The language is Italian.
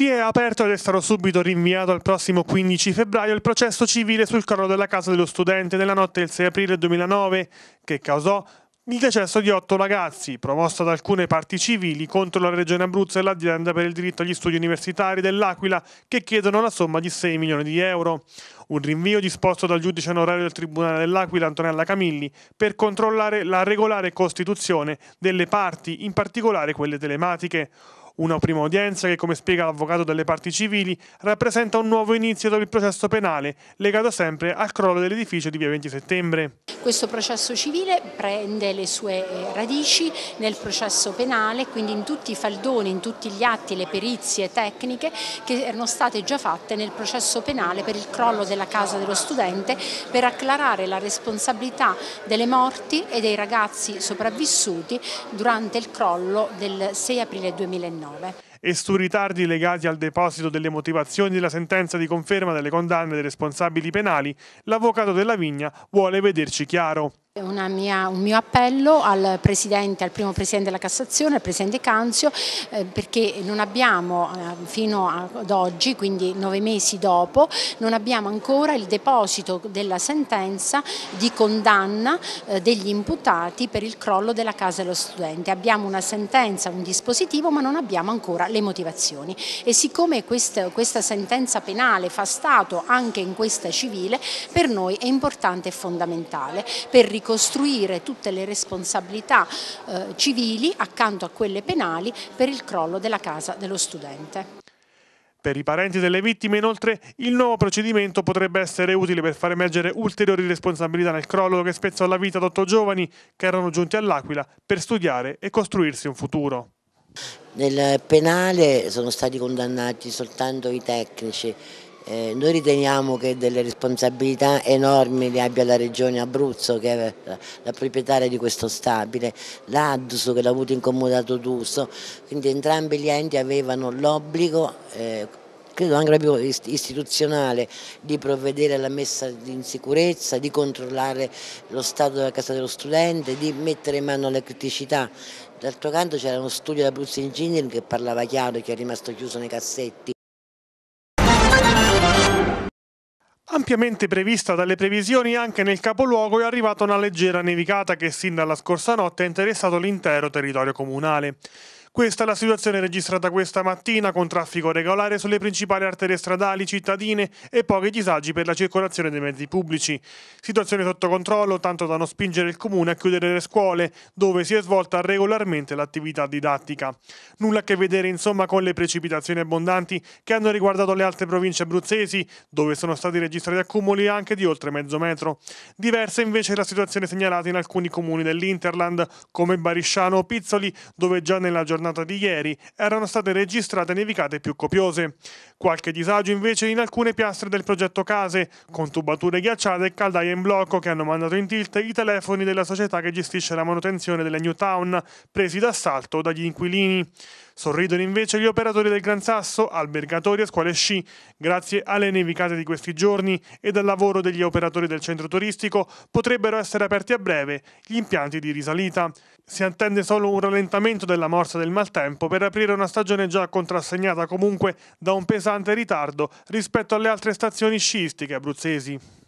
Si è aperto ed è stato subito rinviato al prossimo 15 febbraio il processo civile sul crollo della casa dello studente nella notte del 6 aprile 2009, che causò il decesso di otto ragazzi, promosso da alcune parti civili contro la Regione Abruzzo e l'azienda per il diritto agli studi universitari dell'Aquila, che chiedono la somma di 6 milioni di euro. Un rinvio disposto dal giudice onorario del Tribunale dell'Aquila Antonella Camilli per controllare la regolare costituzione delle parti, in particolare quelle telematiche. Una prima udienza che, come spiega l'avvocato delle parti civili, rappresenta un nuovo inizio del processo penale, legato sempre al crollo dell'edificio di via 20 settembre. Questo processo civile prende le sue eh, radici nel processo penale, quindi in tutti i faldoni, in tutti gli atti, le perizie tecniche che erano state già fatte nel processo penale per il crollo della casa dello studente, per acclarare la responsabilità delle morti e dei ragazzi sopravvissuti durante il crollo del 6 aprile 2009. E su ritardi legati al deposito delle motivazioni della sentenza di conferma delle condanne dei responsabili penali, l'avvocato della Vigna vuole vederci chiaro. Mia, un mio appello al, Presidente, al primo Presidente della Cassazione, al Presidente Canzio, eh, perché non abbiamo eh, fino ad oggi, quindi nove mesi dopo, non abbiamo ancora il deposito della sentenza di condanna eh, degli imputati per il crollo della Casa dello Studente. Abbiamo una sentenza, un dispositivo, ma non abbiamo ancora le motivazioni. E siccome questa, questa sentenza penale fa stato anche in questa civile, per noi è importante e fondamentale per ricostruire tutte le responsabilità eh, civili accanto a quelle penali per il crollo della casa dello studente. Per i parenti delle vittime, inoltre, il nuovo procedimento potrebbe essere utile per far emergere ulteriori responsabilità nel crollo che spezzò la vita ad otto giovani che erano giunti all'Aquila per studiare e costruirsi un futuro. Nel penale sono stati condannati soltanto i tecnici eh, noi riteniamo che delle responsabilità enormi le abbia la Regione Abruzzo, che è la proprietaria di questo stabile, l'ADUSO che l'ha avuto incomodato comodato d'uso, quindi entrambi gli enti avevano l'obbligo eh, credo anche più istituzionale, di provvedere alla messa in sicurezza, di controllare lo stato della casa dello studente, di mettere in mano le criticità. D'altro canto c'era uno studio da Bruce Engineering che parlava chiaro e che è rimasto chiuso nei cassetti. ampiamente prevista dalle previsioni anche nel capoluogo è arrivata una leggera nevicata che sin dalla scorsa notte ha interessato l'intero territorio comunale. Questa è la situazione registrata questa mattina con traffico regolare sulle principali arterie stradali cittadine e pochi disagi per la circolazione dei mezzi pubblici. Situazione sotto controllo tanto da non spingere il comune a chiudere le scuole dove si è svolta regolarmente l'attività didattica. Nulla a che vedere insomma con le precipitazioni abbondanti che hanno riguardato le altre province abruzzesi dove sono stati registrati accumuli anche di oltre mezzo metro. Diversa invece la situazione segnalata in alcuni comuni dell'Interland come Barisciano o Pizzoli dove già nella giornata giornata di ieri erano state registrate nevicate più copiose. Qualche disagio invece in alcune piastre del progetto Case, con tubature ghiacciate e caldaie in blocco che hanno mandato in tilt i telefoni della società che gestisce la manutenzione delle Newtown, presi d'assalto dagli inquilini. Sorridono invece gli operatori del Gran Sasso, albergatori e scuole sci. Grazie alle nevicate di questi giorni e al lavoro degli operatori del centro turistico potrebbero essere aperti a breve gli impianti di risalita. Si attende solo un rallentamento della morsa del maltempo per aprire una stagione già contrassegnata comunque da un pesante ritardo rispetto alle altre stazioni sciistiche abruzzesi.